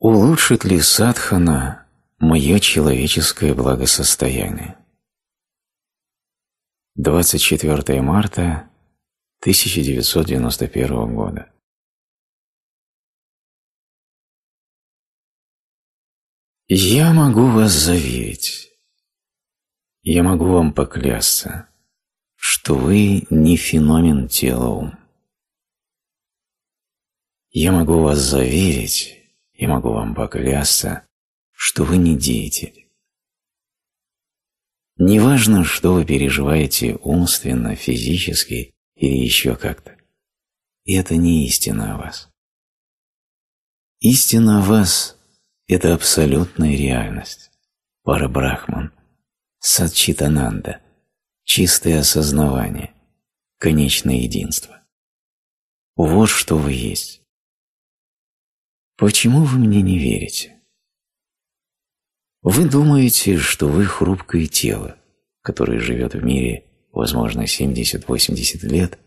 Улучшит ли садхана мое человеческое благосостояние? 24 марта 1991 года. Я могу вас заверить, я могу вам поклясться, что вы не феномен тела ум. Я могу вас заверить, и могу вам поклясться, что вы не деятель. Неважно, что вы переживаете умственно, физически или еще как-то. И это не истина о вас. Истина о вас – это абсолютная реальность. Пара Брахман, Садчитананда, чистое осознавание, конечное единство. Вот что вы есть. Почему вы мне не верите? Вы думаете, что вы хрупкое тело, которое живет в мире, возможно, 70-80 лет,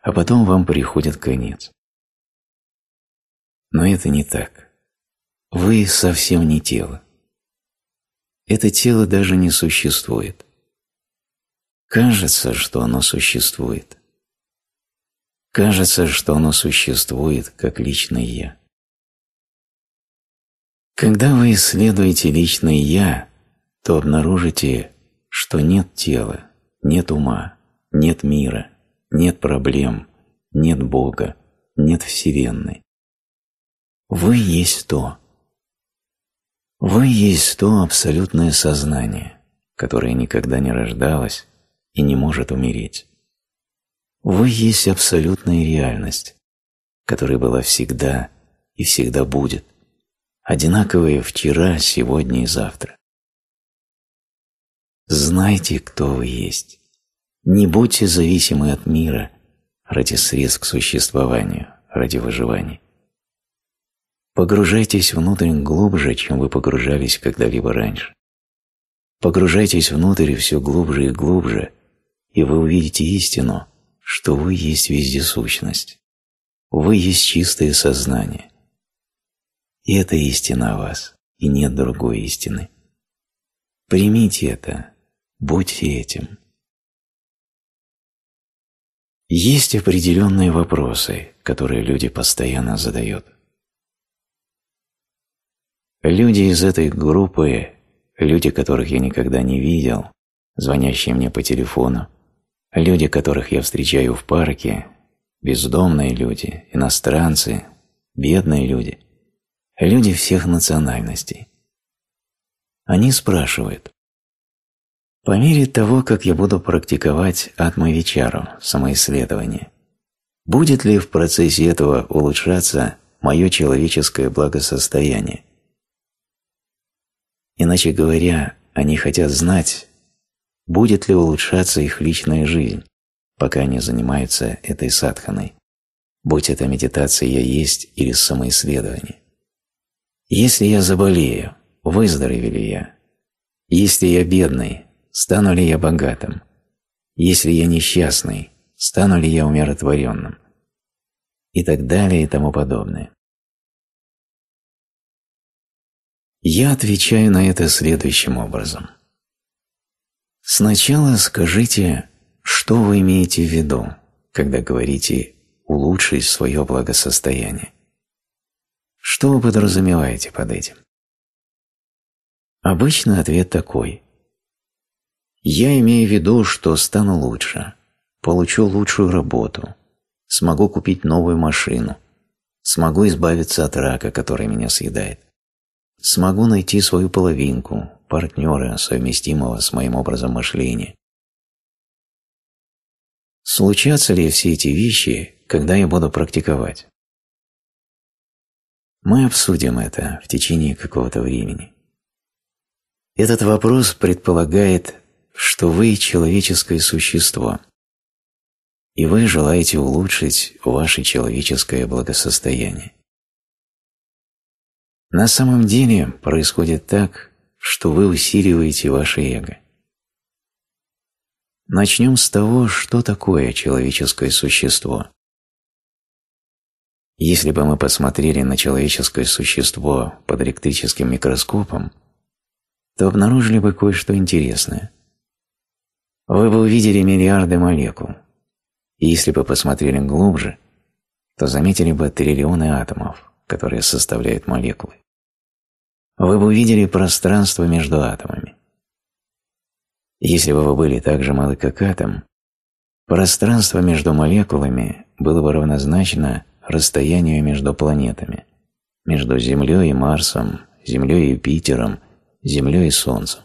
а потом вам приходит конец. Но это не так. Вы совсем не тело. Это тело даже не существует. Кажется, что оно существует. Кажется, что оно существует как личное «я». Когда вы исследуете личное «я», то обнаружите, что нет тела, нет ума, нет мира, нет проблем, нет Бога, нет Вселенной. Вы есть то. Вы есть то абсолютное сознание, которое никогда не рождалось и не может умереть. Вы есть абсолютная реальность, которая была всегда и всегда будет – одинаковые вчера, сегодня и завтра. Знайте, кто вы есть. Не будьте зависимы от мира ради средств к существованию, ради выживания. Погружайтесь внутрь глубже, чем вы погружались когда-либо раньше. Погружайтесь внутрь все глубже и глубже, и вы увидите истину, что вы есть вездесущность. Вы есть чистое сознание – и это истина о вас, и нет другой истины. Примите это, будьте этим. Есть определенные вопросы, которые люди постоянно задают. Люди из этой группы, люди, которых я никогда не видел, звонящие мне по телефону, люди, которых я встречаю в парке, бездомные люди, иностранцы, бедные люди – люди всех национальностей. Они спрашивают, по мере того, как я буду практиковать атмавичару, самоисследование, будет ли в процессе этого улучшаться мое человеческое благосостояние? Иначе говоря, они хотят знать, будет ли улучшаться их личная жизнь, пока они занимаются этой садханой, будь это медитация «я есть» или самоисследование. Если я заболею, выздоровею ли я? Если я бедный, стану ли я богатым? Если я несчастный, стану ли я умиротворенным? И так далее и тому подобное. Я отвечаю на это следующим образом. Сначала скажите, что вы имеете в виду, когда говорите «улучшить свое благосостояние». Что вы подразумеваете под этим? Обычно ответ такой. Я имею в виду, что стану лучше, получу лучшую работу, смогу купить новую машину, смогу избавиться от рака, который меня съедает, смогу найти свою половинку, партнера, совместимого с моим образом мышления. Случатся ли все эти вещи, когда я буду практиковать? Мы обсудим это в течение какого-то времени. Этот вопрос предполагает, что вы – человеческое существо, и вы желаете улучшить ваше человеческое благосостояние. На самом деле происходит так, что вы усиливаете ваше эго. Начнем с того, что такое человеческое существо. Если бы мы посмотрели на человеческое существо под электрическим микроскопом, то обнаружили бы кое-что интересное. Вы бы увидели миллиарды молекул, и если бы посмотрели глубже, то заметили бы триллионы атомов, которые составляют молекулы. Вы бы увидели пространство между атомами. Если бы вы были так же малы, как атом, пространство между молекулами было бы равнозначно расстоянию между планетами, между Землей и Марсом, Землей и Юпитером, Землей и Солнцем.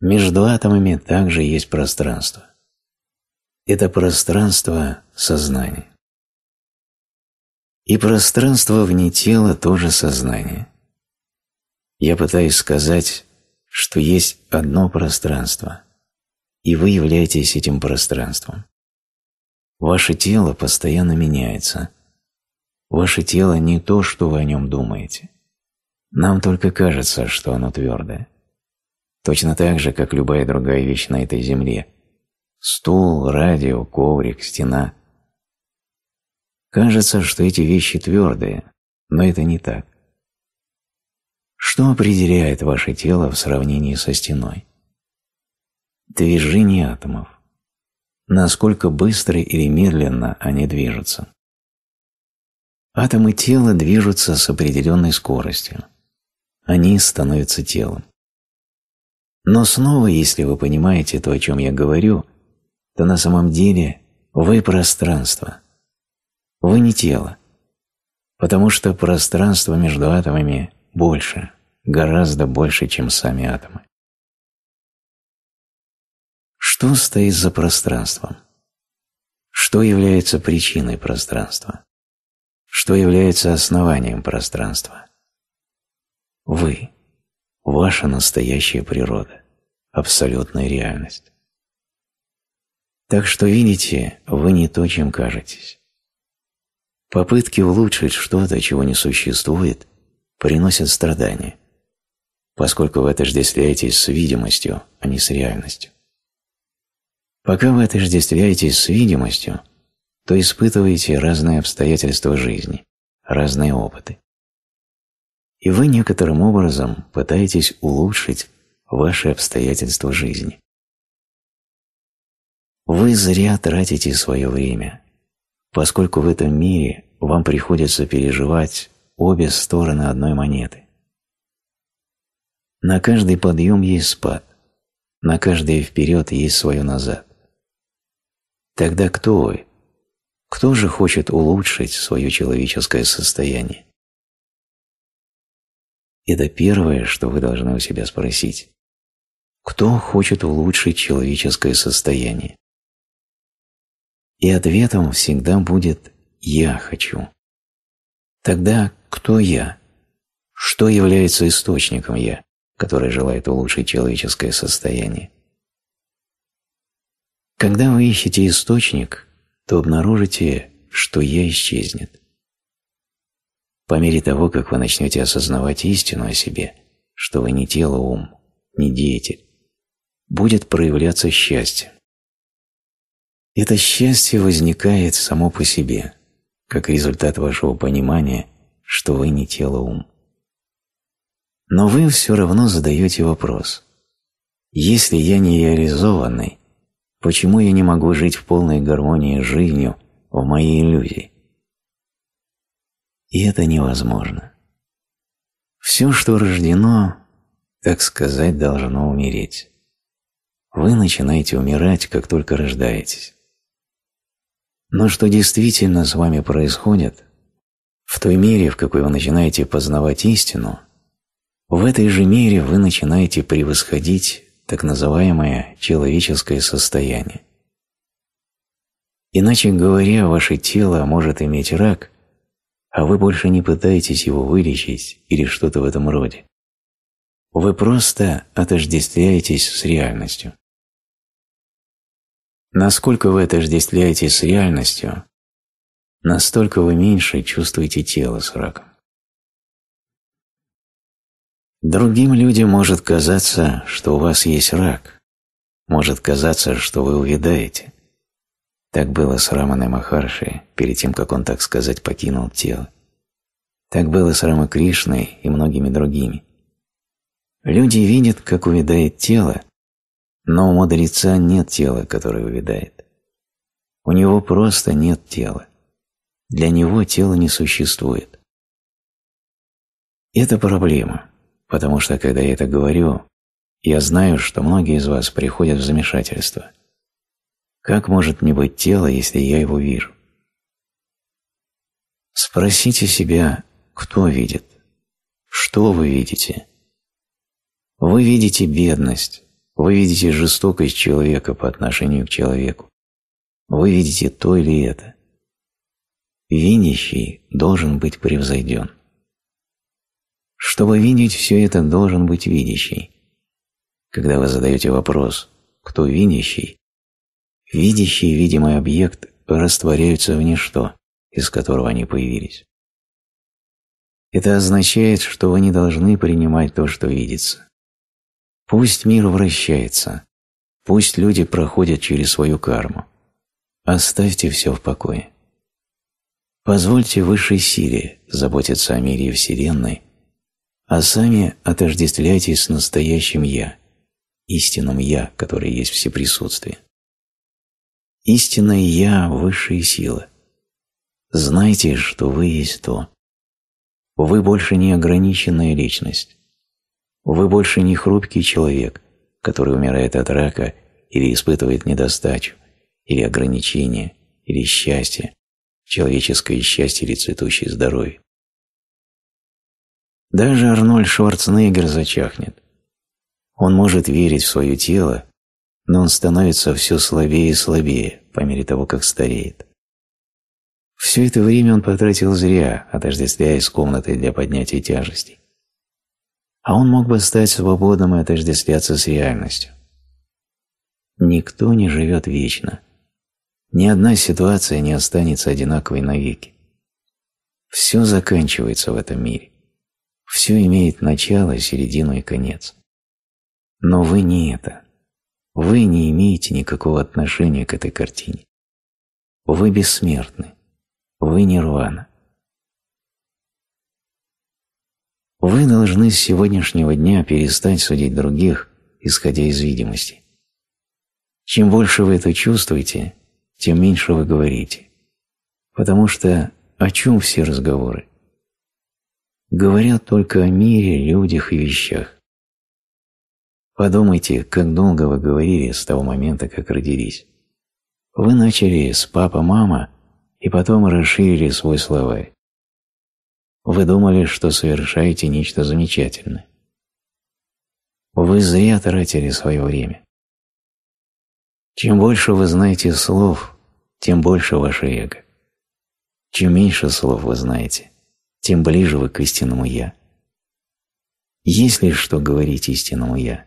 Между атомами также есть пространство. Это пространство – сознание. И пространство вне тела тоже сознание. Я пытаюсь сказать, что есть одно пространство, и вы являетесь этим пространством. Ваше тело постоянно меняется. Ваше тело не то, что вы о нем думаете. Нам только кажется, что оно твердое. Точно так же, как любая другая вещь на этой земле. Стул, радио, коврик, стена. Кажется, что эти вещи твердые, но это не так. Что определяет ваше тело в сравнении со стеной? Движение атомов насколько быстро или медленно они движутся. Атомы тела движутся с определенной скоростью. Они становятся телом. Но снова, если вы понимаете то, о чем я говорю, то на самом деле вы пространство. Вы не тело, потому что пространство между атомами больше, гораздо больше, чем сами атомы. Что стоит за пространством? Что является причиной пространства? Что является основанием пространства? Вы, ваша настоящая природа, абсолютная реальность. Так что, видите, вы не то, чем кажетесь. Попытки улучшить что-то, чего не существует, приносят страдания, поскольку вы отождествляетесь с видимостью, а не с реальностью. Пока вы отождествляетесь с видимостью, то испытываете разные обстоятельства жизни, разные опыты. И вы некоторым образом пытаетесь улучшить ваши обстоятельства жизни. Вы зря тратите свое время, поскольку в этом мире вам приходится переживать обе стороны одной монеты. На каждый подъем есть спад, на каждый вперед есть свое назад. Тогда кто вы? Кто же хочет улучшить свое человеческое состояние? Это первое, что вы должны у себя спросить. Кто хочет улучшить человеческое состояние? И ответом всегда будет «я хочу». Тогда кто я? Что является источником «я», который желает улучшить человеческое состояние? Когда вы ищете источник, то обнаружите, что «я» исчезнет. По мере того, как вы начнете осознавать истину о себе, что вы не тело, ум, не деятель, будет проявляться счастье. Это счастье возникает само по себе, как результат вашего понимания, что вы не тело, ум. Но вы все равно задаете вопрос. Если я не реализованный, Почему я не могу жить в полной гармонии с жизнью, в моей иллюзии? И это невозможно. Все, что рождено, так сказать, должно умереть. Вы начинаете умирать, как только рождаетесь. Но что действительно с вами происходит, в той мере, в какой вы начинаете познавать истину, в этой же мере вы начинаете превосходить так называемое человеческое состояние. Иначе говоря, ваше тело может иметь рак, а вы больше не пытаетесь его вылечить или что-то в этом роде. Вы просто отождествляетесь с реальностью. Насколько вы отождествляетесь с реальностью, настолько вы меньше чувствуете тело с раком. Другим людям может казаться, что у вас есть рак. Может казаться, что вы увядаете. Так было с Раманой Махарши перед тем, как он, так сказать, покинул тело. Так было с Рамакришной и многими другими. Люди видят, как увядает тело, но у мудреца нет тела, которое увядает. У него просто нет тела. Для него тело не существует. Это проблема потому что, когда я это говорю, я знаю, что многие из вас приходят в замешательство. Как может не быть тело, если я его вижу? Спросите себя, кто видит, что вы видите. Вы видите бедность, вы видите жестокость человека по отношению к человеку. Вы видите то или это. Винящий должен быть превзойден. Чтобы видеть все это, должен быть видящий. Когда вы задаете вопрос «Кто видящий?», видящий и видимый объект растворяются в ничто, из которого они появились. Это означает, что вы не должны принимать то, что видится. Пусть мир вращается, пусть люди проходят через свою карму. Оставьте все в покое. Позвольте высшей силе заботиться о мире и Вселенной – а сами отождествляйтесь с настоящим «Я», истинным «Я», которое есть всеприсутствие. Истинное «Я» – высшие сила. Знайте, что вы есть то. Вы больше не ограниченная личность. Вы больше не хрупкий человек, который умирает от рака или испытывает недостачу, или ограничение, или счастье, человеческое счастье или цветущее здоровье. Даже Арнольд Шварценеггер зачахнет. Он может верить в свое тело, но он становится все слабее и слабее по мере того, как стареет. Все это время он потратил зря, отождествляясь комнатой для поднятия тяжестей. А он мог бы стать свободным и отождествляться с реальностью. Никто не живет вечно. Ни одна ситуация не останется одинаковой навеки. Все заканчивается в этом мире. Все имеет начало, середину и конец. Но вы не это. Вы не имеете никакого отношения к этой картине. Вы бессмертны. Вы нирвана. Вы должны с сегодняшнего дня перестать судить других, исходя из видимости. Чем больше вы это чувствуете, тем меньше вы говорите. Потому что о чем все разговоры? говорят только о мире, людях и вещах. Подумайте, как долго вы говорили с того момента, как родились. Вы начали с «папа-мама» и потом расширили свой словарь. Вы думали, что совершаете нечто замечательное. Вы зря тратили свое время. Чем больше вы знаете слов, тем больше ваше эго. Чем меньше слов вы знаете, тем ближе вы к истинному «я». Есть ли что говорить истинному «я»?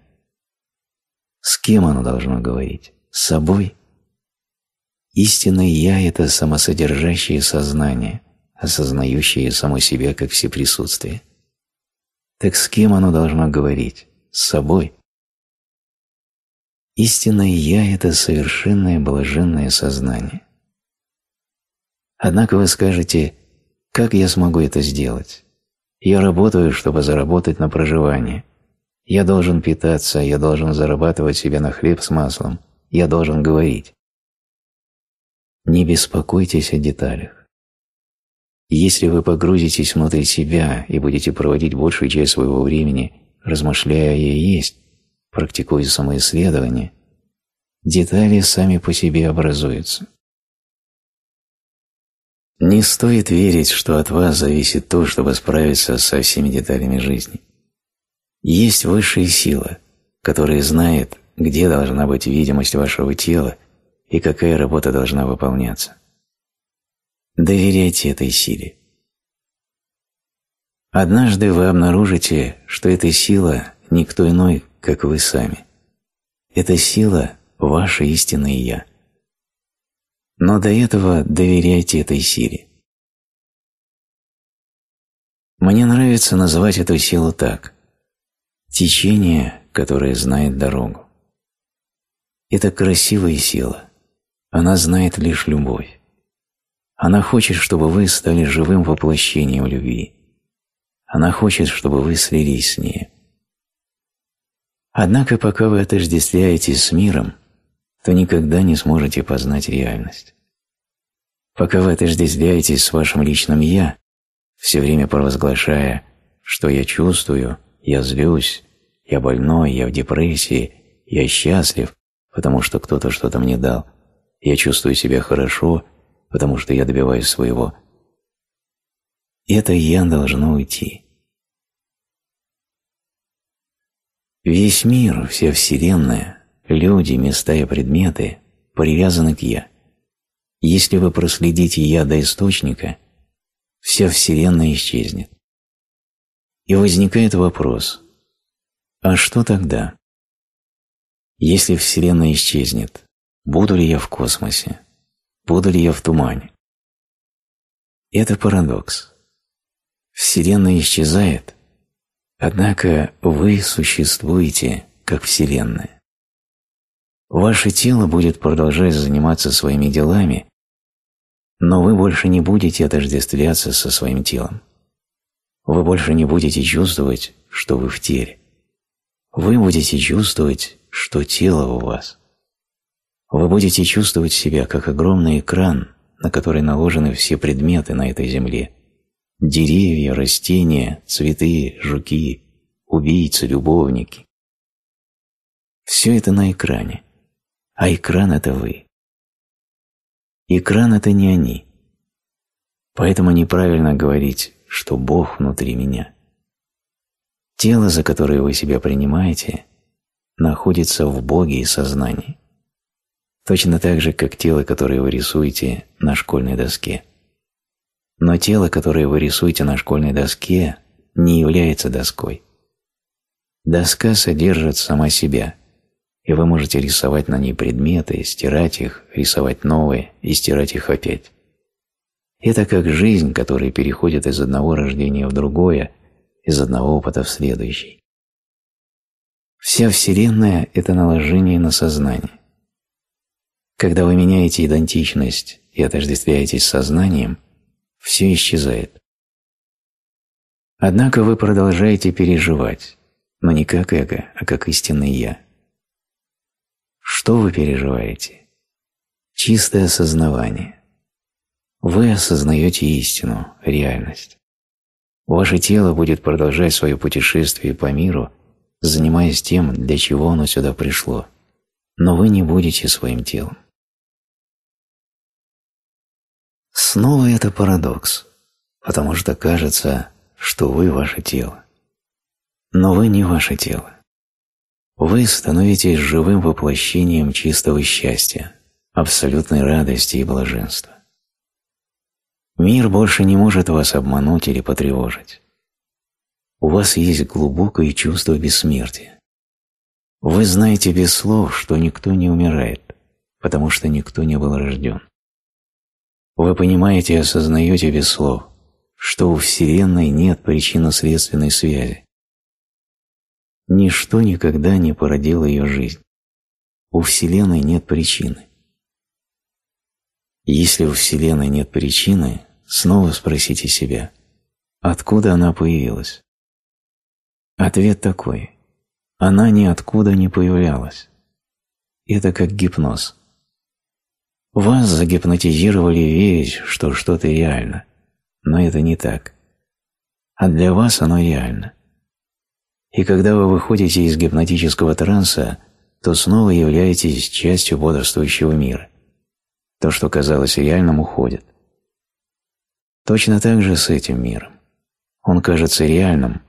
С кем оно должно говорить? С собой? Истинное «я» — это самосодержащее сознание, осознающее само себя как всеприсутствие. Так с кем оно должно говорить? С собой? Истинное «я» — это совершенное блаженное сознание. Однако вы скажете – как я смогу это сделать? Я работаю, чтобы заработать на проживание. Я должен питаться, я должен зарабатывать себе на хлеб с маслом, я должен говорить. Не беспокойтесь о деталях. Если вы погрузитесь внутрь себя и будете проводить большую часть своего времени, размышляя и есть, практикуя самоисследование, детали сами по себе образуются. Не стоит верить, что от вас зависит то, чтобы справиться со всеми деталями жизни. Есть высшая сила, которая знает, где должна быть видимость вашего тела и какая работа должна выполняться. Доверяйте этой силе. Однажды вы обнаружите, что эта сила никто иной, как вы сами. Эта сила – ваше истинное «Я» но до этого доверяйте этой силе. Мне нравится называть эту силу так – течение, которое знает дорогу. Это красивая сила, она знает лишь любовь. Она хочет, чтобы вы стали живым воплощением любви. Она хочет, чтобы вы слились с ней. Однако, пока вы отождествляетесь с миром – то никогда не сможете познать реальность. Пока вы отождествляетесь с вашим личным «я», все время провозглашая, что я чувствую, я злюсь, я больной, я в депрессии, я счастлив, потому что кто-то что-то мне дал, я чувствую себя хорошо, потому что я добиваюсь своего. Это «я» должно уйти. Весь мир, вся Вселенная люди, места и предметы привязаны к «я». Если вы проследите «я» до источника, вся Вселенная исчезнет. И возникает вопрос, а что тогда? Если Вселенная исчезнет, буду ли я в космосе? Буду ли я в тумане? Это парадокс. Вселенная исчезает, однако вы существуете как Вселенная. Ваше тело будет продолжать заниматься своими делами, но вы больше не будете отождествляться со своим телом. Вы больше не будете чувствовать, что вы в теле. Вы будете чувствовать, что тело у вас. Вы будете чувствовать себя как огромный экран, на который наложены все предметы на этой земле. Деревья, растения, цветы, жуки, убийцы, любовники. Все это на экране а экран – это вы. Экран – это не они. Поэтому неправильно говорить, что Бог внутри меня. Тело, за которое вы себя принимаете, находится в Боге и сознании. Точно так же, как тело, которое вы рисуете на школьной доске. Но тело, которое вы рисуете на школьной доске, не является доской. Доска содержит сама себя – и вы можете рисовать на ней предметы, стирать их, рисовать новые и стирать их опять. Это как жизнь, которая переходит из одного рождения в другое, из одного опыта в следующий. Вся Вселенная – это наложение на сознание. Когда вы меняете идентичность и отождествляетесь сознанием, все исчезает. Однако вы продолжаете переживать, но не как эго, а как истинный «я». Что вы переживаете? Чистое осознавание. Вы осознаете истину, реальность. Ваше тело будет продолжать свое путешествие по миру, занимаясь тем, для чего оно сюда пришло. Но вы не будете своим телом. Снова это парадокс, потому что кажется, что вы ваше тело. Но вы не ваше тело вы становитесь живым воплощением чистого счастья, абсолютной радости и блаженства. Мир больше не может вас обмануть или потревожить. У вас есть глубокое чувство бессмертия. Вы знаете без слов, что никто не умирает, потому что никто не был рожден. Вы понимаете и осознаете без слов, что у Вселенной нет причинно-следственной связи, Ничто никогда не породило ее жизнь. У Вселенной нет причины. Если у Вселенной нет причины, снова спросите себя, откуда она появилась? Ответ такой. Она ниоткуда не появлялась. Это как гипноз. Вас загипнотизировали верить, что что-то реально, но это не так. А для вас оно реально – и когда вы выходите из гипнотического транса, то снова являетесь частью бодрствующего мира. То, что казалось реальным, уходит. Точно так же с этим миром. Он кажется реальным,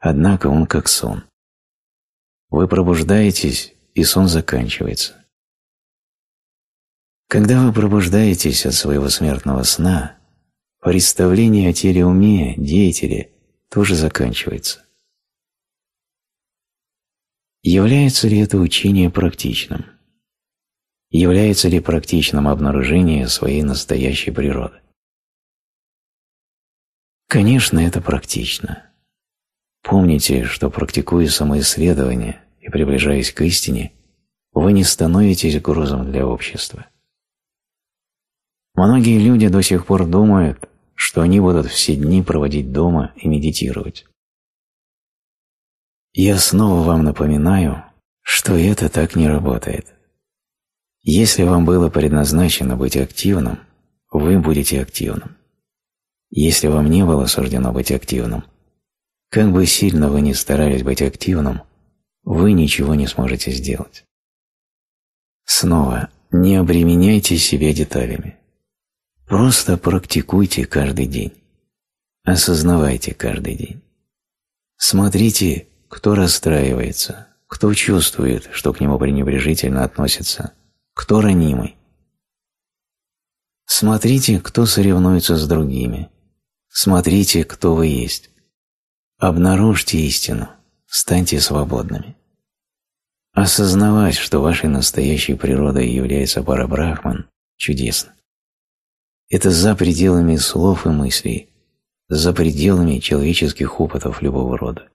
однако он как сон. Вы пробуждаетесь, и сон заканчивается. Когда вы пробуждаетесь от своего смертного сна, представление о теле уме, деятеле тоже заканчивается. Является ли это учение практичным? Является ли практичным обнаружение своей настоящей природы? Конечно, это практично. Помните, что практикуя самоисследование и приближаясь к истине, вы не становитесь грузом для общества. Многие люди до сих пор думают, что они будут все дни проводить дома и медитировать. Я снова вам напоминаю, что это так не работает. Если вам было предназначено быть активным, вы будете активным. Если вам не было суждено быть активным, как бы сильно вы ни старались быть активным, вы ничего не сможете сделать. Снова, не обременяйте себя деталями. Просто практикуйте каждый день. Осознавайте каждый день. Смотрите, кто расстраивается? Кто чувствует, что к нему пренебрежительно относятся? Кто ранимый? Смотрите, кто соревнуется с другими. Смотрите, кто вы есть. Обнаружьте истину. Станьте свободными. Осознавать, что вашей настоящей природой является Парабрахман, чудесно. Это за пределами слов и мыслей, за пределами человеческих опытов любого рода.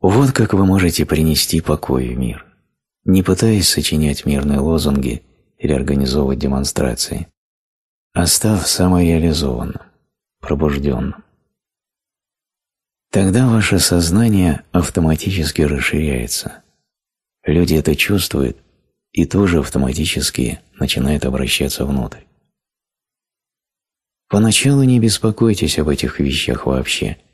Вот как вы можете принести покой в мир, не пытаясь сочинять мирные лозунги или организовывать демонстрации, а став самореализованным, пробужденным. Тогда ваше сознание автоматически расширяется. Люди это чувствуют и тоже автоматически начинают обращаться внутрь. Поначалу не беспокойтесь об этих вещах вообще –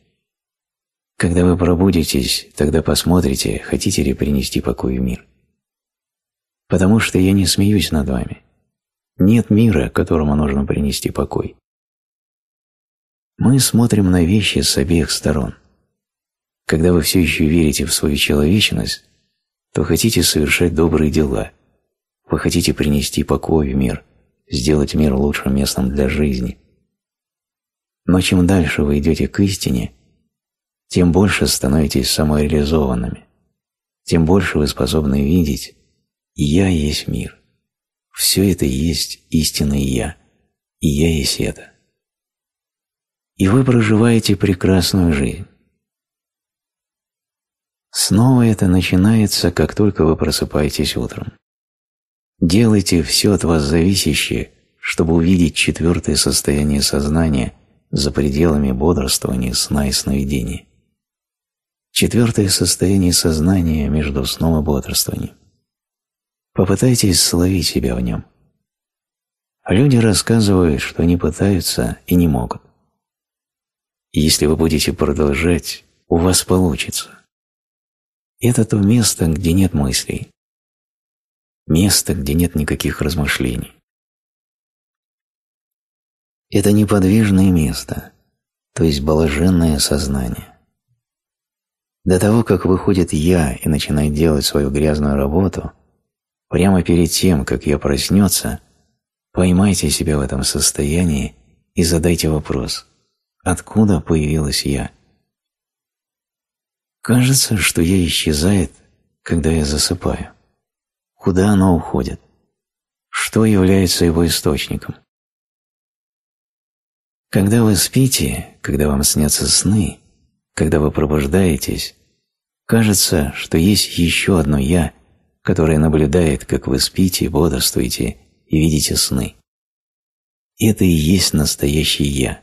когда вы пробудитесь, тогда посмотрите, хотите ли принести покой в мир. Потому что я не смеюсь над вами. Нет мира, которому нужно принести покой. Мы смотрим на вещи с обеих сторон. Когда вы все еще верите в свою человечность, то хотите совершать добрые дела. Вы хотите принести покой в мир, сделать мир лучшим местом для жизни. Но чем дальше вы идете к истине – тем больше становитесь самореализованными, тем больше вы способны видеть и «Я есть мир». Все это есть истинное «Я», и «Я есть это». И вы проживаете прекрасную жизнь. Снова это начинается, как только вы просыпаетесь утром. Делайте все от вас зависящее, чтобы увидеть четвертое состояние сознания за пределами бодрствования, сна и сновидений. Четвертое состояние сознания между сном и бодрствованием. Попытайтесь словить себя в нем. Люди рассказывают, что не пытаются и не могут. Если вы будете продолжать, у вас получится. Это то место, где нет мыслей. Место, где нет никаких размышлений. Это неподвижное место, то есть блаженное сознание. До того, как выходит я и начинает делать свою грязную работу, прямо перед тем, как я проснется, поймайте себя в этом состоянии и задайте вопрос «Откуда появилась я?». Кажется, что я исчезает, когда я засыпаю. Куда оно уходит? Что является его источником? Когда вы спите, когда вам снятся сны – когда вы пробуждаетесь, кажется, что есть еще одно «я», которое наблюдает, как вы спите, бодрствуете и видите сны. Это и есть настоящее «я»,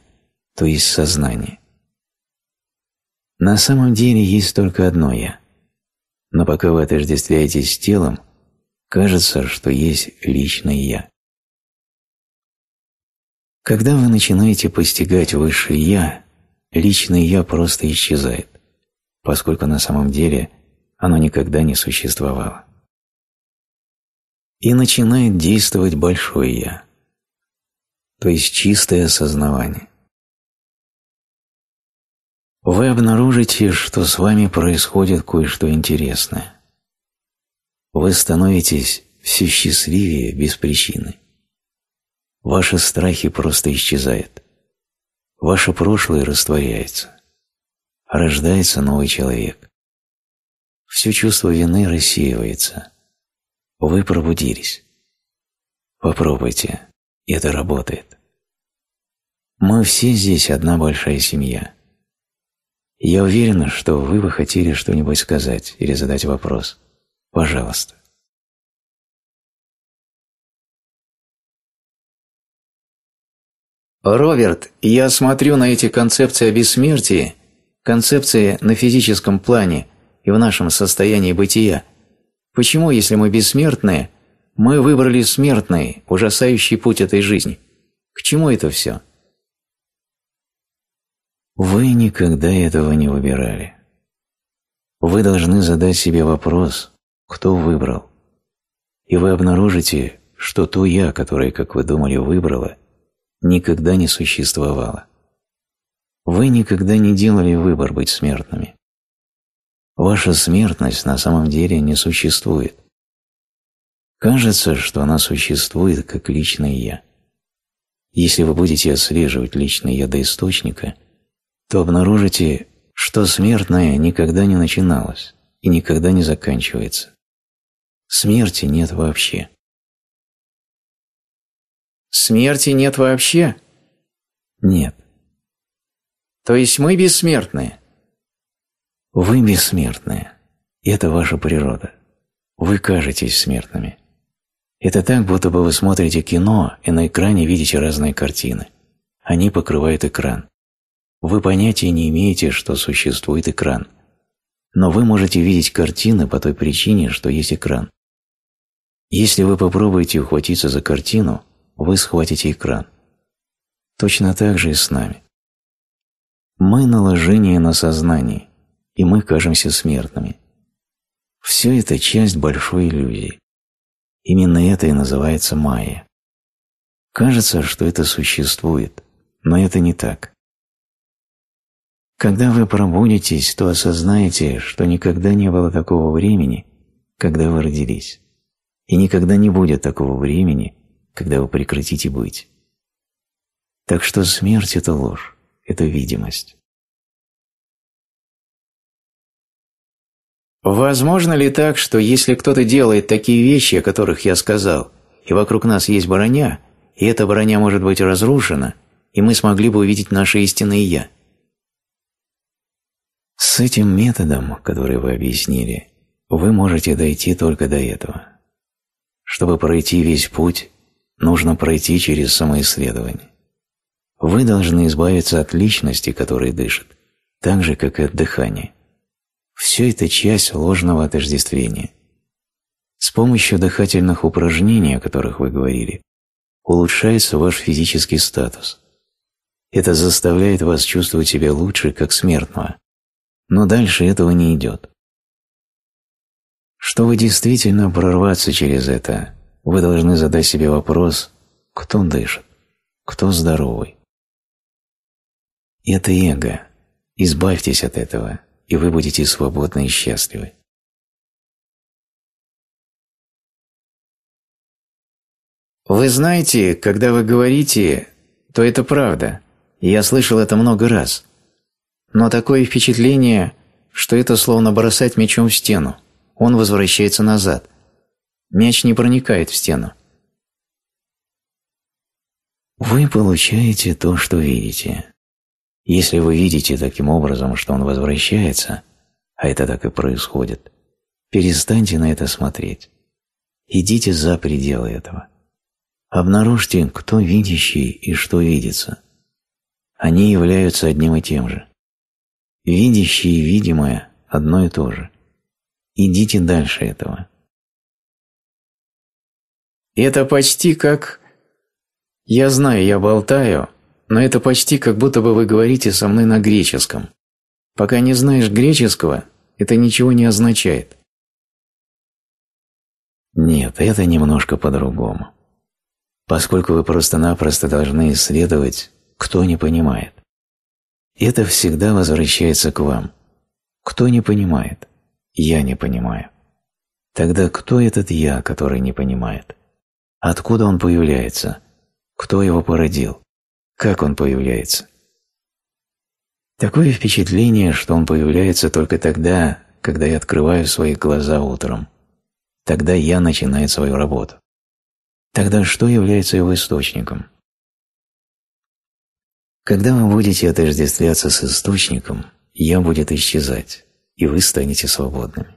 то есть сознание. На самом деле есть только одно «я». Но пока вы отождествляетесь с телом, кажется, что есть личное «я». Когда вы начинаете постигать Высшее «Я», личное «я» просто исчезает, поскольку на самом деле оно никогда не существовало. И начинает действовать большое «я», то есть чистое осознавание. Вы обнаружите, что с вами происходит кое-что интересное. Вы становитесь все счастливее без причины. Ваши страхи просто исчезают ваше прошлое растворяется, рождается новый человек. Все чувство вины рассеивается. Вы пробудились. Попробуйте, это работает. Мы все здесь одна большая семья. Я уверена, что вы бы хотели что-нибудь сказать или задать вопрос. Пожалуйста. Роберт, я смотрю на эти концепции о бессмертии, концепции на физическом плане и в нашем состоянии бытия. Почему, если мы бессмертные, мы выбрали смертный, ужасающий путь этой жизни? К чему это все? Вы никогда этого не выбирали. Вы должны задать себе вопрос, кто выбрал. И вы обнаружите, что то «я», которое, как вы думали, выбрало – никогда не существовало. Вы никогда не делали выбор быть смертными. Ваша смертность на самом деле не существует. Кажется, что она существует как личное «я». Если вы будете отслеживать личное «я» до источника, то обнаружите, что смертное никогда не начиналось и никогда не заканчивается. Смерти нет вообще. Смерти нет вообще? Нет. То есть мы бессмертные? Вы бессмертные. Это ваша природа. Вы кажетесь смертными. Это так, будто бы вы смотрите кино и на экране видите разные картины. Они покрывают экран. Вы понятия не имеете, что существует экран. Но вы можете видеть картины по той причине, что есть экран. Если вы попробуете ухватиться за картину, вы схватите экран. Точно так же и с нами. Мы – наложение на сознание, и мы кажемся смертными. Все это часть большой иллюзии. Именно это и называется майя. Кажется, что это существует, но это не так. Когда вы пробудитесь, то осознаете, что никогда не было такого времени, когда вы родились, и никогда не будет такого времени, когда вы прекратите быть. Так что смерть – это ложь, это видимость. Возможно ли так, что если кто-то делает такие вещи, о которых я сказал, и вокруг нас есть броня, и эта броня может быть разрушена, и мы смогли бы увидеть наше истинное «я»? С этим методом, который вы объяснили, вы можете дойти только до этого. Чтобы пройти весь путь, нужно пройти через самоисследование. Вы должны избавиться от личности, которая дышит, так же, как и от дыхания. Все это часть ложного отождествления. С помощью дыхательных упражнений, о которых вы говорили, улучшается ваш физический статус. Это заставляет вас чувствовать себя лучше, как смертного. Но дальше этого не идет. Чтобы действительно прорваться через это, вы должны задать себе вопрос, кто дышит, кто здоровый. Это эго. Избавьтесь от этого, и вы будете свободны и счастливы. Вы знаете, когда вы говорите, то это правда. Я слышал это много раз. Но такое впечатление, что это словно бросать мечом в стену. Он возвращается назад. Мяч не проникает в стену. Вы получаете то, что видите. Если вы видите таким образом, что он возвращается, а это так и происходит, перестаньте на это смотреть. Идите за пределы этого. Обнаружьте, кто видящий и что видится. Они являются одним и тем же. Видящее и видимое – одно и то же. Идите дальше этого. Это почти как... Я знаю, я болтаю, но это почти как будто бы вы говорите со мной на греческом. Пока не знаешь греческого, это ничего не означает. Нет, это немножко по-другому. Поскольку вы просто-напросто должны исследовать, кто не понимает. Это всегда возвращается к вам. Кто не понимает? Я не понимаю. Тогда кто этот я, который не понимает? Откуда он появляется? Кто его породил? Как он появляется? Такое впечатление, что он появляется только тогда, когда я открываю свои глаза утром. Тогда я начинаю свою работу. Тогда что является его источником? Когда вы будете отождествляться с источником, я будет исчезать, и вы станете свободными.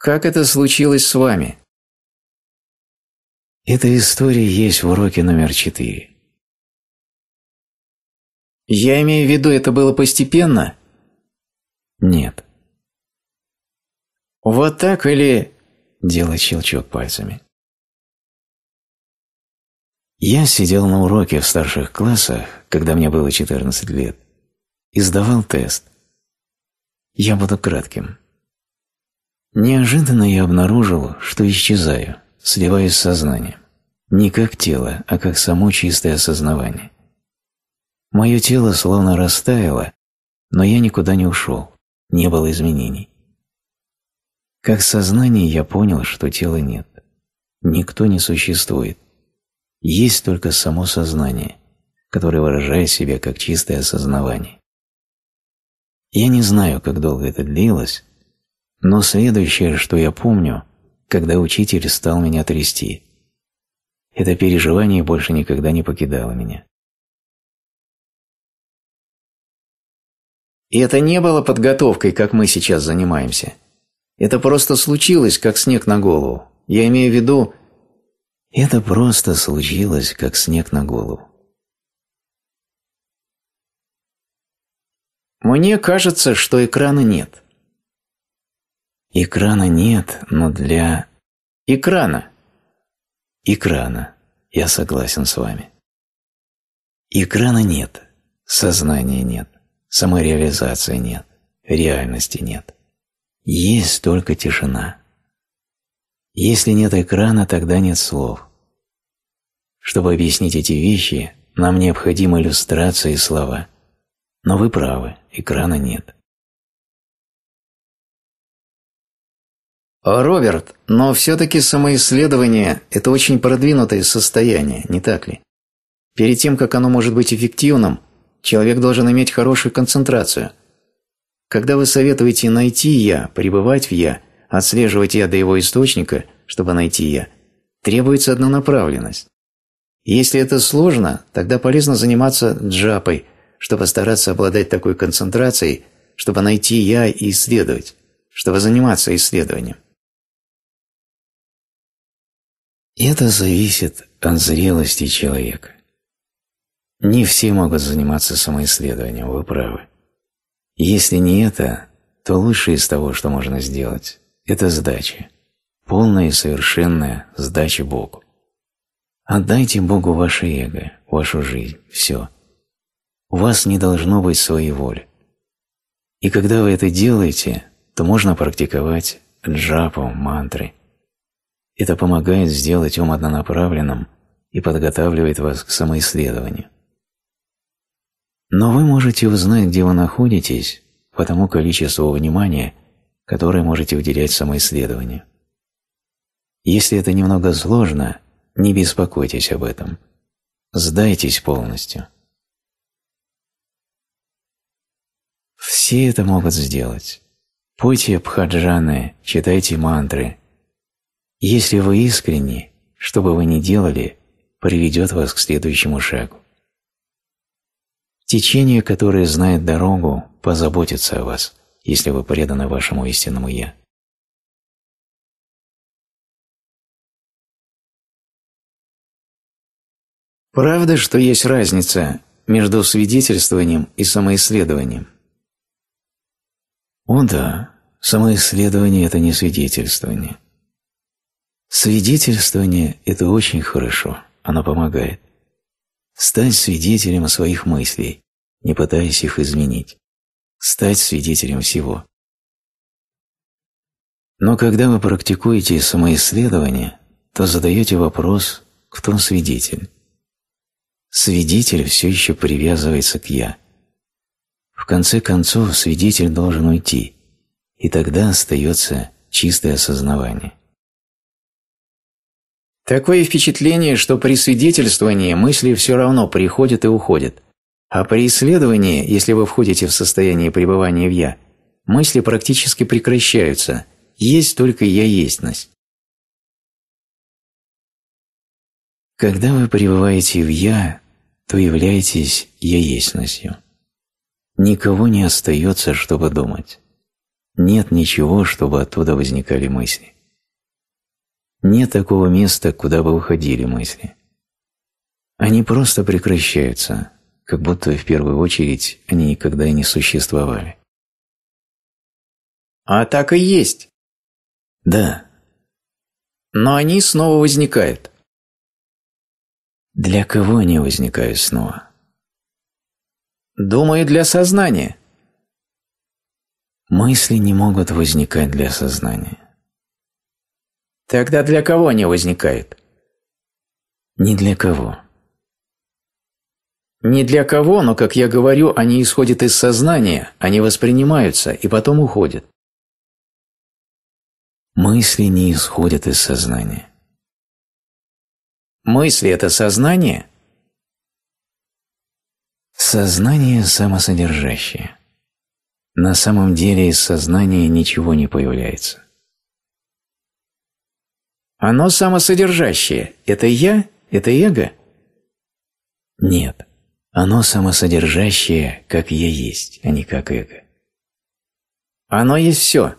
Как это случилось с вами? Эта история есть в уроке номер четыре. Я имею в виду, это было постепенно? Нет. Вот так или... Делай щелчок пальцами. Я сидел на уроке в старших классах, когда мне было 14 лет, и сдавал тест. Я буду кратким. Неожиданно я обнаружил, что исчезаю, сливаюсь с сознанием. Не как тело, а как само чистое осознавание. Мое тело словно растаяло, но я никуда не ушел, не было изменений. Как сознание я понял, что тела нет. Никто не существует. Есть только само сознание, которое выражает себя как чистое осознавание. Я не знаю, как долго это длилось, но следующее, что я помню, когда учитель стал меня трясти. Это переживание больше никогда не покидало меня. И это не было подготовкой, как мы сейчас занимаемся. Это просто случилось, как снег на голову. Я имею в виду... Это просто случилось, как снег на голову. Мне кажется, что экрана нет. Экрана нет, но для... Экрана! Экрана. Я согласен с вами. Экрана нет, сознания нет, самореализации нет, реальности нет. Есть только тишина. Если нет экрана, тогда нет слов. Чтобы объяснить эти вещи, нам необходимы иллюстрации и слова. Но вы правы, экрана нет. Роберт, но все-таки самоисследование – это очень продвинутое состояние, не так ли? Перед тем, как оно может быть эффективным, человек должен иметь хорошую концентрацию. Когда вы советуете найти «я», пребывать в «я», отслеживать «я» до его источника, чтобы найти «я», требуется направленность. Если это сложно, тогда полезно заниматься джапой, чтобы стараться обладать такой концентрацией, чтобы найти «я» и исследовать, чтобы заниматься исследованием. Это зависит от зрелости человека. Не все могут заниматься самоисследованием, вы правы. Если не это, то лучшее из того, что можно сделать, это сдача. Полная и совершенная сдача Богу. Отдайте Богу ваше эго, вашу жизнь, все. У вас не должно быть своей воли. И когда вы это делаете, то можно практиковать джапу, мантры – это помогает сделать ум однонаправленным и подготавливает вас к самоисследованию. Но вы можете узнать, где вы находитесь, по тому количеству внимания, которое можете уделять самоисследованию. Если это немного сложно, не беспокойтесь об этом. Сдайтесь полностью. Все это могут сделать. Пойте бхаджаны, читайте мантры, если вы искренни, что бы вы ни делали, приведет вас к следующему шагу. Течение, которое знает дорогу, позаботится о вас, если вы преданы вашему истинному «Я». Правда, что есть разница между свидетельствованием и самоисследованием? О да, самоисследование – это не свидетельствование – Свидетельствование – это очень хорошо, оно помогает. стать свидетелем своих мыслей, не пытаясь их изменить. Стать свидетелем всего. Но когда вы практикуете самоисследование, то задаете вопрос «Кто свидетель?». Свидетель все еще привязывается к «я». В конце концов, свидетель должен уйти, и тогда остается чистое осознавание. Такое впечатление, что при свидетельствовании мысли все равно приходят и уходят. А при исследовании, если вы входите в состояние пребывания в «я», мысли практически прекращаются, есть только «я-естьность». Когда вы пребываете в «я», то являетесь «я-естьностью». Никого не остается, чтобы думать. Нет ничего, чтобы оттуда возникали мысли. Нет такого места, куда бы уходили мысли. Они просто прекращаются, как будто в первую очередь они никогда и не существовали. А так и есть. Да. Но они снова возникают. Для кого они возникают снова? Думаю, для сознания. Мысли не могут возникать для сознания. Тогда для кого они возникают? Ни для кого. Ни для кого, но, как я говорю, они исходят из сознания, они воспринимаются и потом уходят. Мысли не исходят из сознания. Мысли – это сознание? Сознание самосодержащее. На самом деле из сознания ничего не появляется. Оно самосодержащее. Это я? Это эго? Нет. Оно самосодержащее, как я есть, а не как эго. Оно есть все.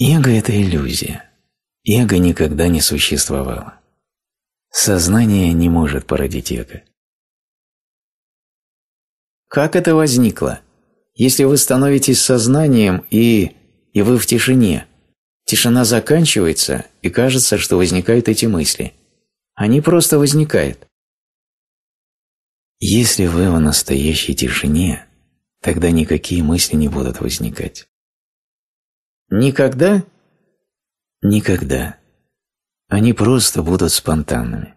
Эго – это иллюзия. Эго никогда не существовало. Сознание не может породить эго. Как это возникло? Если вы становитесь сознанием и... и вы в тишине – Тишина заканчивается, и кажется, что возникают эти мысли. Они а просто возникают. Если вы в настоящей тишине, тогда никакие мысли не будут возникать. Никогда? Никогда. Они просто будут спонтанными.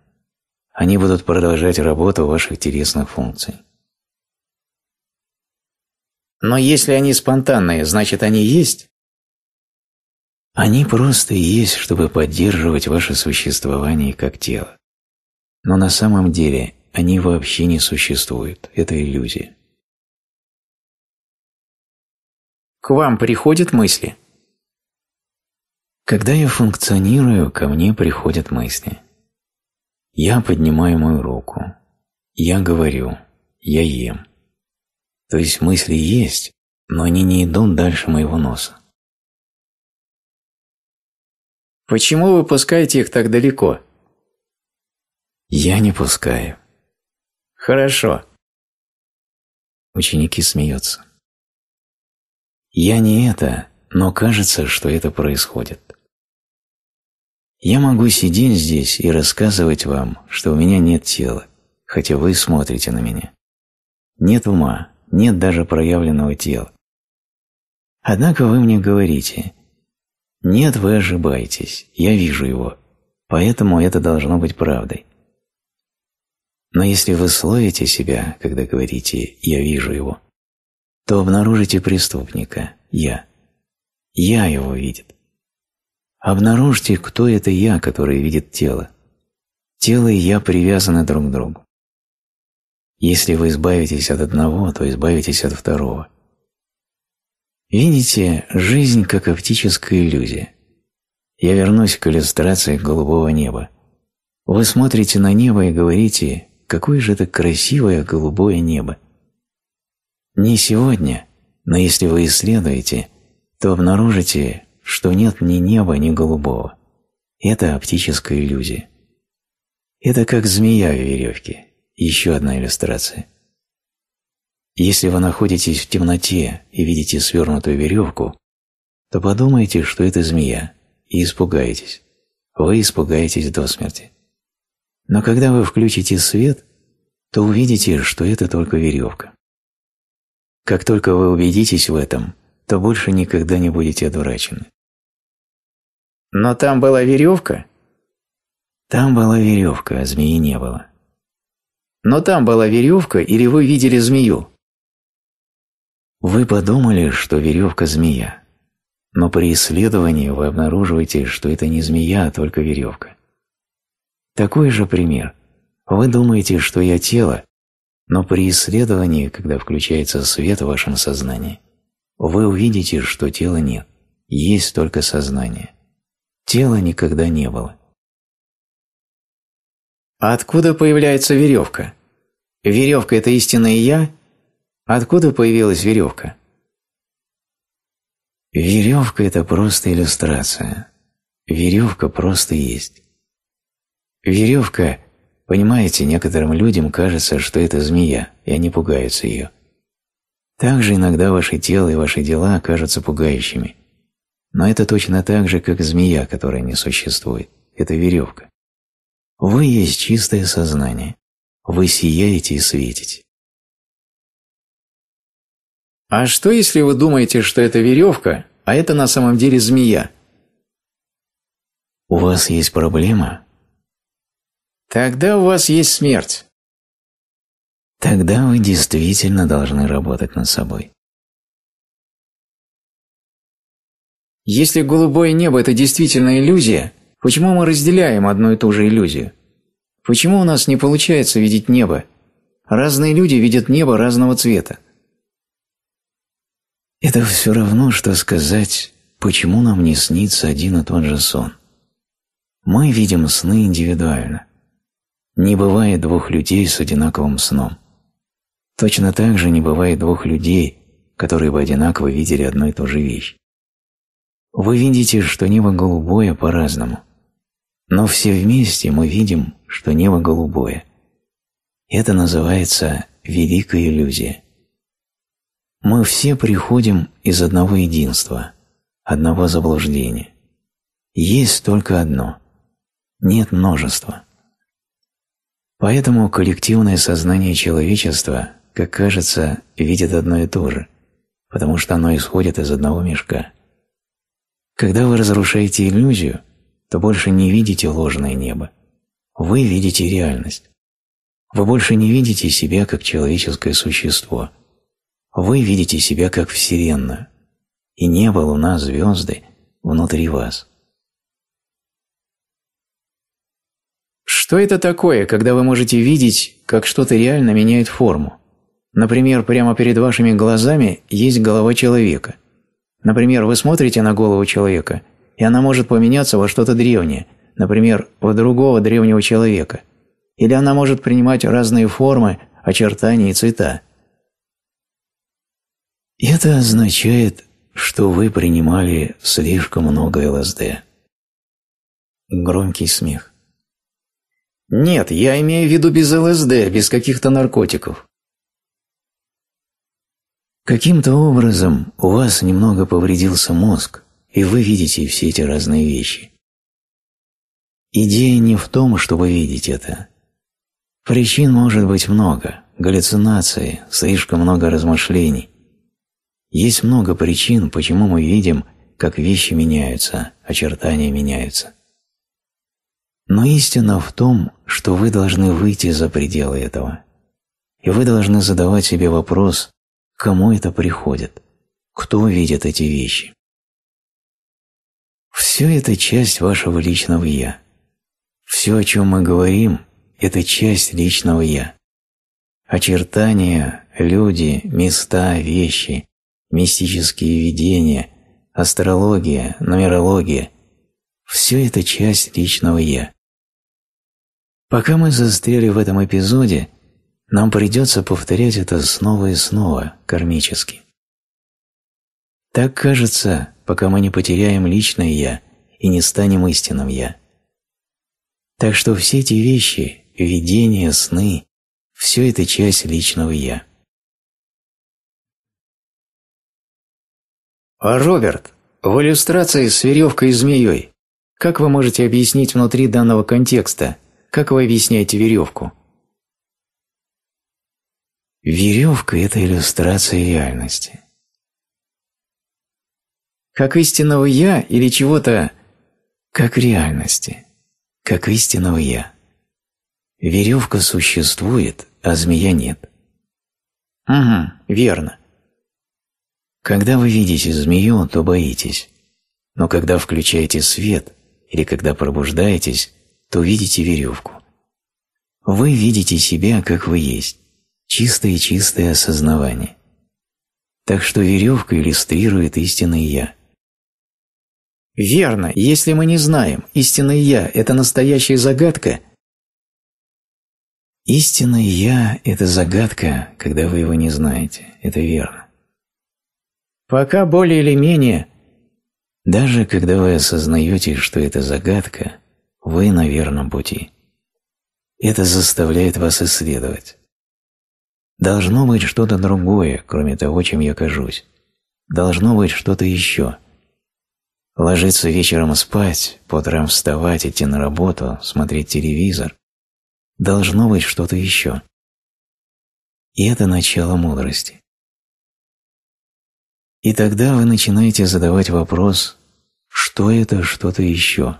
Они будут продолжать работу ваших телесных функций. Но если они спонтанные, значит они есть? Они просто есть, чтобы поддерживать ваше существование как тело. Но на самом деле они вообще не существуют. Это иллюзия. К вам приходят мысли? Когда я функционирую, ко мне приходят мысли. Я поднимаю мою руку. Я говорю. Я ем. То есть мысли есть, но они не идут дальше моего носа. Почему вы пускаете их так далеко? Я не пускаю. Хорошо. Ученики смеются. Я не это, но кажется, что это происходит. Я могу сидеть здесь и рассказывать вам, что у меня нет тела, хотя вы смотрите на меня. Нет ума, нет даже проявленного тела. Однако вы мне говорите – нет, вы ошибаетесь, я вижу его, поэтому это должно быть правдой. Но если вы словите себя, когда говорите «я вижу его», то обнаружите преступника «я». «Я» его видит. Обнаружьте, кто это «я», который видит тело. Тело и «я» привязаны друг к другу. Если вы избавитесь от одного, то избавитесь от второго – Видите, жизнь как оптическая иллюзия. Я вернусь к иллюстрации голубого неба. Вы смотрите на небо и говорите, какое же это красивое голубое небо. Не сегодня, но если вы исследуете, то обнаружите, что нет ни неба, ни голубого. Это оптическая иллюзия. Это как змея в веревке. Еще одна иллюстрация. Если вы находитесь в темноте и видите свернутую веревку, то подумайте, что это змея, и испугаетесь. Вы испугаетесь до смерти. Но когда вы включите свет, то увидите, что это только веревка. Как только вы убедитесь в этом, то больше никогда не будете одурачены. Но там была веревка? Там была веревка, а змеи не было. Но там была веревка, или вы видели змею? Вы подумали, что веревка – змея. Но при исследовании вы обнаруживаете, что это не змея, а только веревка. Такой же пример. Вы думаете, что я тело, но при исследовании, когда включается свет в вашем сознании, вы увидите, что тела нет, есть только сознание. Тела никогда не было. А откуда появляется веревка? Веревка – это истинное «я» Откуда появилась веревка? Веревка – это просто иллюстрация. Веревка просто есть. Веревка, понимаете, некоторым людям кажется, что это змея, и они пугаются ее. Также иногда ваше тело и ваши дела кажутся пугающими. Но это точно так же, как змея, которая не существует. Это веревка. Вы есть чистое сознание. Вы сияете и светите. А что, если вы думаете, что это веревка, а это на самом деле змея? У вас есть проблема? Тогда у вас есть смерть. Тогда вы действительно должны работать над собой. Если голубое небо – это действительно иллюзия, почему мы разделяем одну и ту же иллюзию? Почему у нас не получается видеть небо? Разные люди видят небо разного цвета. Это все равно, что сказать, почему нам не снится один и тот же сон. Мы видим сны индивидуально. Не бывает двух людей с одинаковым сном. Точно так же не бывает двух людей, которые бы одинаково видели одну и ту же вещь. Вы видите, что небо голубое по-разному. Но все вместе мы видим, что небо голубое. Это называется «великая иллюзия». Мы все приходим из одного единства, одного заблуждения. Есть только одно. Нет множества. Поэтому коллективное сознание человечества, как кажется, видит одно и то же, потому что оно исходит из одного мешка. Когда вы разрушаете иллюзию, то больше не видите ложное небо. Вы видите реальность. Вы больше не видите себя как человеческое существо – вы видите себя как Вселенную, и небо, луна, звезды внутри вас. Что это такое, когда вы можете видеть, как что-то реально меняет форму? Например, прямо перед вашими глазами есть голова человека. Например, вы смотрите на голову человека, и она может поменяться во что-то древнее, например, во другого древнего человека. Или она может принимать разные формы, очертания и цвета. Это означает, что вы принимали слишком много ЛСД. Громкий смех. Нет, я имею в виду без ЛСД, без каких-то наркотиков. Каким-то образом у вас немного повредился мозг, и вы видите все эти разные вещи. Идея не в том, чтобы видеть это. Причин может быть много. Галлюцинации, слишком много размышлений, есть много причин, почему мы видим, как вещи меняются, очертания меняются. Но истина в том, что вы должны выйти за пределы этого. И вы должны задавать себе вопрос, кому это приходит, кто видит эти вещи. Все это часть вашего личного «я». Все, о чем мы говорим, это часть личного «я». Очертания, люди, места, вещи мистические видения, астрология, нумерология – все это часть личного «я». Пока мы застряли в этом эпизоде, нам придется повторять это снова и снова, кармически. Так кажется, пока мы не потеряем личное «я» и не станем истинным «я». Так что все эти вещи – видения, сны – все это часть личного «я». А Роберт, в иллюстрации с веревкой и змеей. Как вы можете объяснить внутри данного контекста? Как вы объясняете веревку? Веревка – это иллюстрация реальности. Как истинного «я» или чего-то, как реальности, как истинного «я». Веревка существует, а змея нет. Угу, верно. Когда вы видите змею, то боитесь. Но когда включаете свет или когда пробуждаетесь, то видите веревку. Вы видите себя, как вы есть, чистое-чистое осознавание. Так что веревка иллюстрирует истинное «я». Верно, если мы не знаем, истинное «я» – это настоящая загадка. Истинное «я» – это загадка, когда вы его не знаете. Это верно. Пока более или менее. Даже когда вы осознаете, что это загадка, вы на верном пути. Это заставляет вас исследовать. Должно быть что-то другое, кроме того, чем я кажусь. Должно быть что-то еще. Ложиться вечером спать, по утрам вставать, идти на работу, смотреть телевизор. Должно быть что-то еще. И это начало мудрости. И тогда вы начинаете задавать вопрос «Что это что-то еще?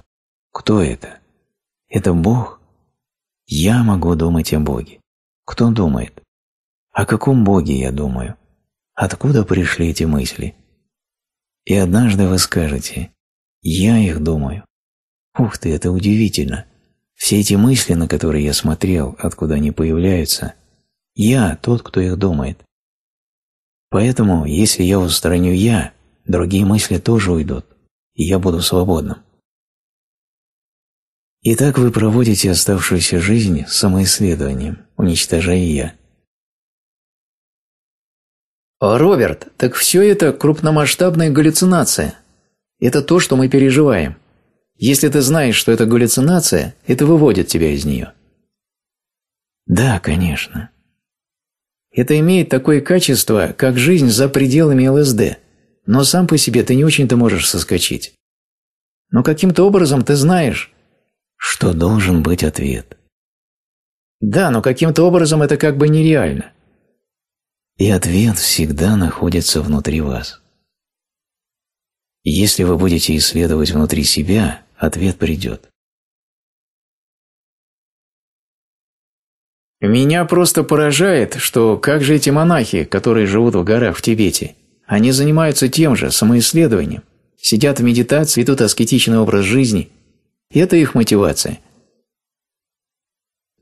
Кто это? Это Бог? Я могу думать о Боге. Кто думает? О каком Боге я думаю? Откуда пришли эти мысли?» И однажды вы скажете «Я их думаю». Ух ты, это удивительно. Все эти мысли, на которые я смотрел, откуда они появляются, я тот, кто их думает. Поэтому, если я устраню «я», другие мысли тоже уйдут, и я буду свободным. Итак, вы проводите оставшуюся жизнь самоисследованием, уничтожая «я». Роберт, так все это крупномасштабная галлюцинация. Это то, что мы переживаем. Если ты знаешь, что это галлюцинация, это выводит тебя из нее. Да, конечно. Это имеет такое качество, как жизнь за пределами ЛСД, но сам по себе ты не очень-то можешь соскочить. Но каким-то образом ты знаешь, что должен быть ответ. Да, но каким-то образом это как бы нереально. И ответ всегда находится внутри вас. Если вы будете исследовать внутри себя, ответ придет. Меня просто поражает, что как же эти монахи, которые живут в горах в Тибете, они занимаются тем же, самоисследованием, сидят в медитации, ведут аскетичный образ жизни. это их мотивация.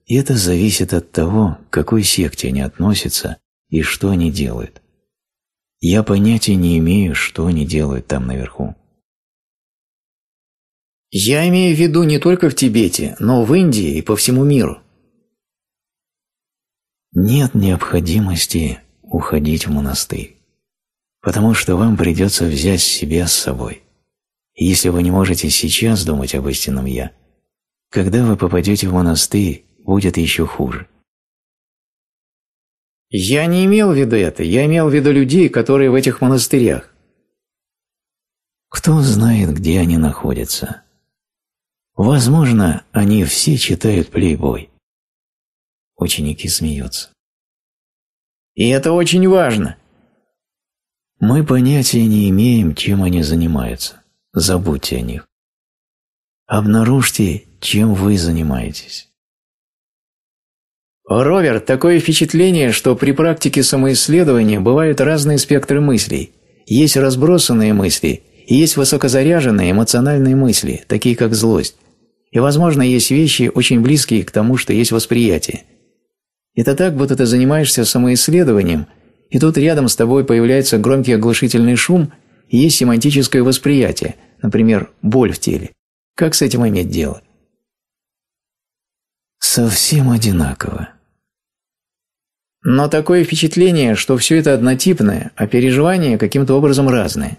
И это зависит от того, к какой секте они относятся и что они делают. Я понятия не имею, что они делают там наверху. Я имею в виду не только в Тибете, но в Индии и по всему миру нет необходимости уходить в монастырь, потому что вам придется взять себя с собой. И если вы не можете сейчас думать об истинном «я», когда вы попадете в монастырь, будет еще хуже. Я не имел в виду это, я имел в виду людей, которые в этих монастырях. Кто знает, где они находятся? Возможно, они все читают плейбой. Ученики смеются. И это очень важно. Мы понятия не имеем, чем они занимаются. Забудьте о них. Обнаружьте, чем вы занимаетесь. Ровер, такое впечатление, что при практике самоисследования бывают разные спектры мыслей. Есть разбросанные мысли, и есть высокозаряженные эмоциональные мысли, такие как злость. И, возможно, есть вещи, очень близкие к тому, что есть восприятие – это так, будто ты занимаешься самоисследованием, и тут рядом с тобой появляется громкий оглушительный шум и есть семантическое восприятие, например, боль в теле. Как с этим иметь дело? Совсем одинаково. Но такое впечатление, что все это однотипное, а переживания каким-то образом разные.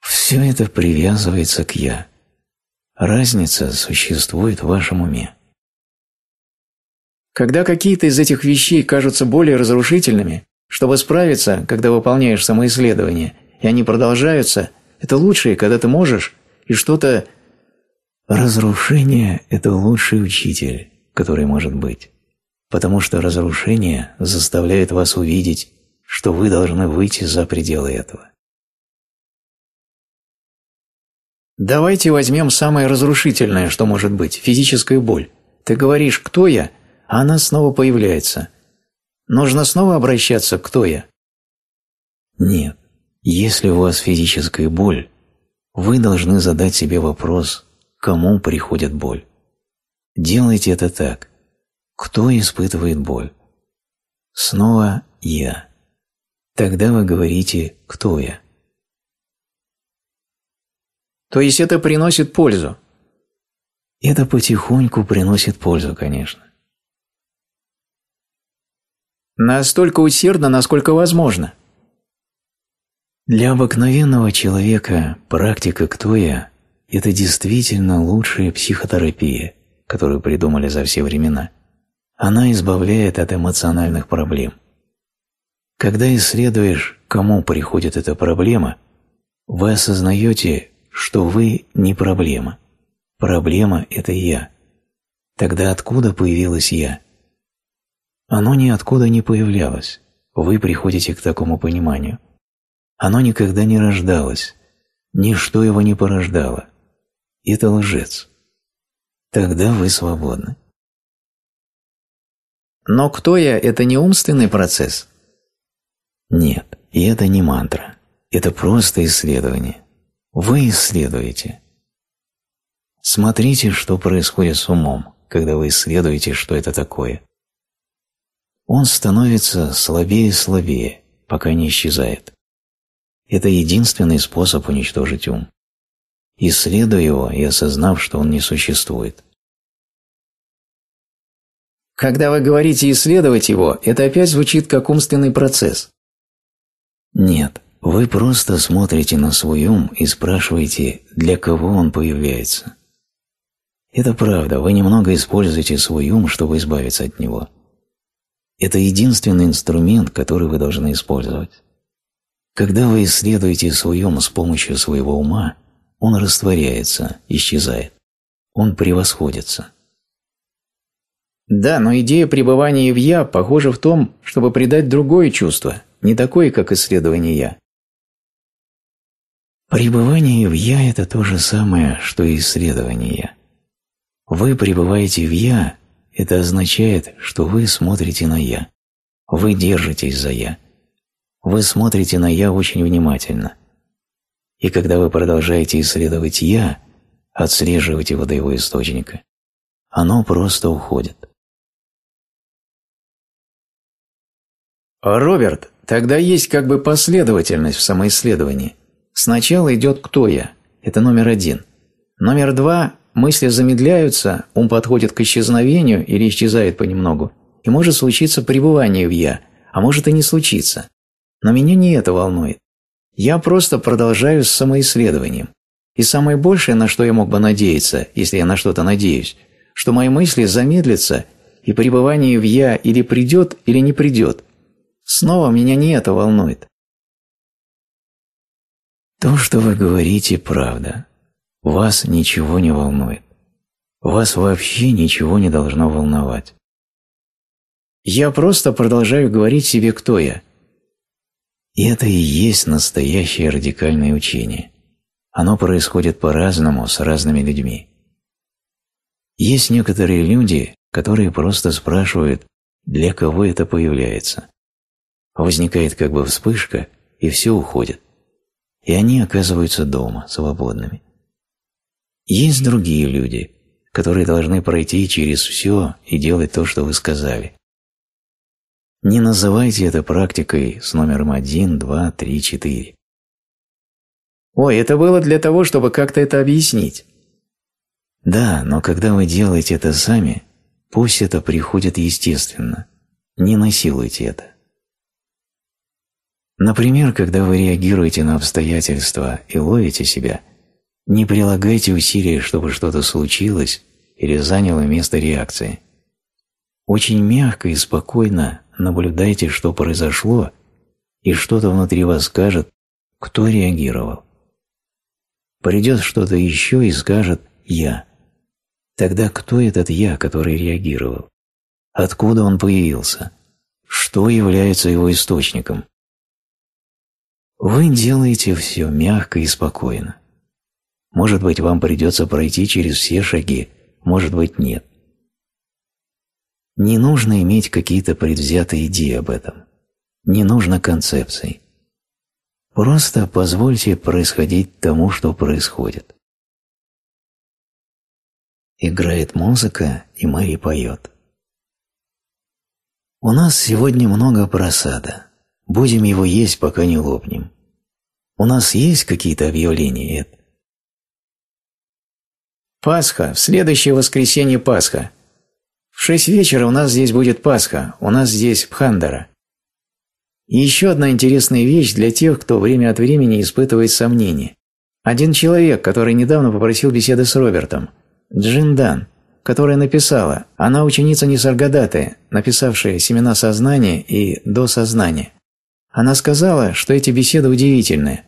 Все это привязывается к «я». Разница существует в вашем уме. Когда какие-то из этих вещей кажутся более разрушительными, чтобы справиться, когда выполняешь самоисследование, и они продолжаются, это лучшее, когда ты можешь, и что-то... Разрушение – это лучший учитель, который может быть, потому что разрушение заставляет вас увидеть, что вы должны выйти за пределы этого. Давайте возьмем самое разрушительное, что может быть – физическую боль. Ты говоришь «Кто я?» – она снова появляется. Нужно снова обращаться «Кто я?». Нет, если у вас физическая боль, вы должны задать себе вопрос «Кому приходит боль?». Делайте это так. Кто испытывает боль? Снова «Я». Тогда вы говорите «Кто я?». То есть это приносит пользу? Это потихоньку приносит пользу, конечно. Настолько усердно, насколько возможно. Для обыкновенного человека практика ктоя это действительно лучшая психотерапия, которую придумали за все времена. Она избавляет от эмоциональных проблем. Когда исследуешь, кому приходит эта проблема, вы осознаете, что вы не проблема. Проблема – это я. Тогда откуда появилась я? Оно ниоткуда не появлялось. Вы приходите к такому пониманию. Оно никогда не рождалось. Ничто его не порождало. Это лжец. Тогда вы свободны. Но кто я – это не умственный процесс? Нет, и это не мантра. Это просто исследование. Вы исследуете. Смотрите, что происходит с умом, когда вы исследуете, что это такое – он становится слабее и слабее, пока не исчезает. Это единственный способ уничтожить ум. Исследуя его и осознав, что он не существует. Когда вы говорите «исследовать его», это опять звучит как умственный процесс. Нет, вы просто смотрите на свой ум и спрашиваете, для кого он появляется. Это правда, вы немного используете свой ум, чтобы избавиться от него – это единственный инструмент, который вы должны использовать. Когда вы исследуете свой ум с помощью своего ума, он растворяется, исчезает. Он превосходится. Да, но идея пребывания в «я» похожа в том, чтобы придать другое чувство, не такое, как исследование «я». Пребывание в «я» – это то же самое, что и исследование «я». Вы пребываете в «я», это означает, что вы смотрите на «я». Вы держитесь за «я». Вы смотрите на «я» очень внимательно. И когда вы продолжаете исследовать «я», отслеживать его до его источника, оно просто уходит. Роберт, тогда есть как бы последовательность в самоисследовании. Сначала идет «кто я» – это номер один. Номер два Мысли замедляются, ум подходит к исчезновению или исчезает понемногу, и может случиться пребывание в «я», а может и не случиться. Но меня не это волнует. Я просто продолжаю с самоисследованием. И самое большее, на что я мог бы надеяться, если я на что-то надеюсь, что мои мысли замедлятся, и пребывание в «я» или придет, или не придет. Снова меня не это волнует. То, что вы говорите, правда. Вас ничего не волнует. Вас вообще ничего не должно волновать. Я просто продолжаю говорить себе, кто я. И это и есть настоящее радикальное учение. Оно происходит по-разному с разными людьми. Есть некоторые люди, которые просто спрашивают, для кого это появляется. Возникает как бы вспышка, и все уходит. И они оказываются дома, свободными. Есть другие люди, которые должны пройти через все и делать то, что вы сказали. Не называйте это практикой с номером 1, 2, 3, 4. Ой, это было для того, чтобы как-то это объяснить. Да, но когда вы делаете это сами, пусть это приходит естественно. Не насилуйте это. Например, когда вы реагируете на обстоятельства и ловите себя – не прилагайте усилий, чтобы что-то случилось или заняло место реакции. Очень мягко и спокойно наблюдайте, что произошло, и что-то внутри вас скажет, кто реагировал. Придет что-то еще и скажет «я». Тогда кто этот «я», который реагировал? Откуда он появился? Что является его источником? Вы делаете все мягко и спокойно. Может быть, вам придется пройти через все шаги, может быть, нет. Не нужно иметь какие-то предвзятые идеи об этом. Не нужно концепций. Просто позвольте происходить тому, что происходит. Играет музыка, и Мэри поет. У нас сегодня много просада. Будем его есть, пока не лопнем. У нас есть какие-то объявления, Эд? Пасха, в следующее воскресенье Пасха. В шесть вечера у нас здесь будет Пасха, у нас здесь Пхандара. И еще одна интересная вещь для тех, кто время от времени испытывает сомнения. Один человек, который недавно попросил беседы с Робертом, Джиндан, которая написала, она ученица Нисаргадаты, написавшая «Семена сознания» и «До сознания». Она сказала, что эти беседы удивительны,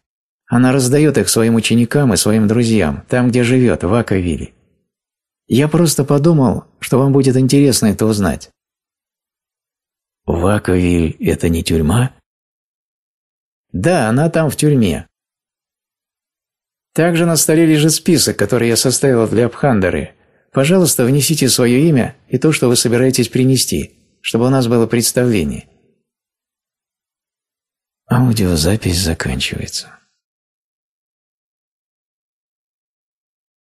она раздает их своим ученикам и своим друзьям, там, где живет, в Акавиле. Я просто подумал, что вам будет интересно это узнать. Ваковиль – это не тюрьма? Да, она там в тюрьме. Также на столе лежит список, который я составил для Абхандары. Пожалуйста, внесите свое имя и то, что вы собираетесь принести, чтобы у нас было представление. Аудиозапись заканчивается.